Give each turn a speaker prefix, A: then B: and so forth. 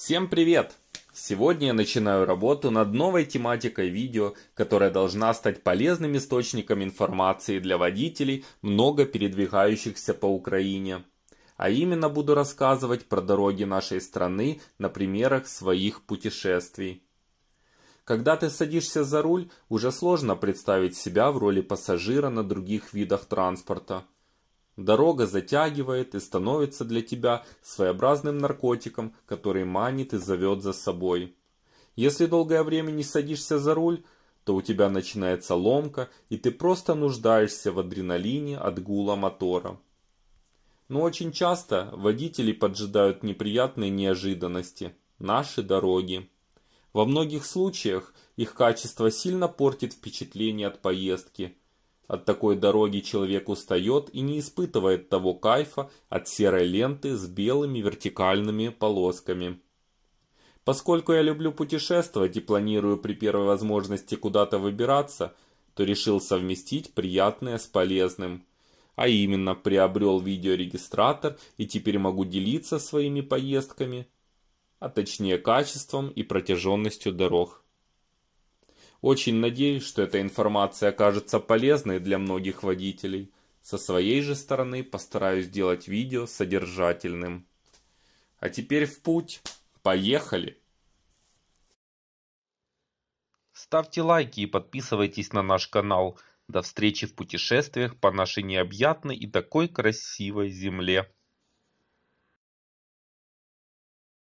A: Всем привет! Сегодня я
B: начинаю работу над новой тематикой видео, которая должна стать полезным источником информации для водителей, много передвигающихся по Украине. А именно буду рассказывать про дороги нашей страны на примерах своих путешествий. Когда ты садишься за руль, уже сложно представить себя в роли пассажира на других видах транспорта – Дорога затягивает и становится для тебя своеобразным наркотиком, который манит и зовет за собой. Если долгое время не садишься за руль, то у тебя начинается ломка, и ты просто нуждаешься в адреналине от гула мотора. Но очень часто водители поджидают неприятные неожиданности – наши дороги. Во многих случаях их качество сильно портит впечатление от поездки – от такой дороги человек устает и не испытывает того кайфа от серой ленты с белыми вертикальными полосками. Поскольку я люблю путешествовать и планирую при первой возможности куда-то выбираться, то решил совместить приятное с полезным. А именно, приобрел видеорегистратор и теперь могу делиться своими поездками, а точнее качеством и протяженностью дорог. Очень надеюсь, что эта информация окажется полезной для многих водителей. Со своей же стороны постараюсь сделать видео содержательным. А теперь в путь. Поехали! Ставьте лайки и подписывайтесь на наш канал. До встречи в путешествиях по нашей необъятной и такой красивой земле.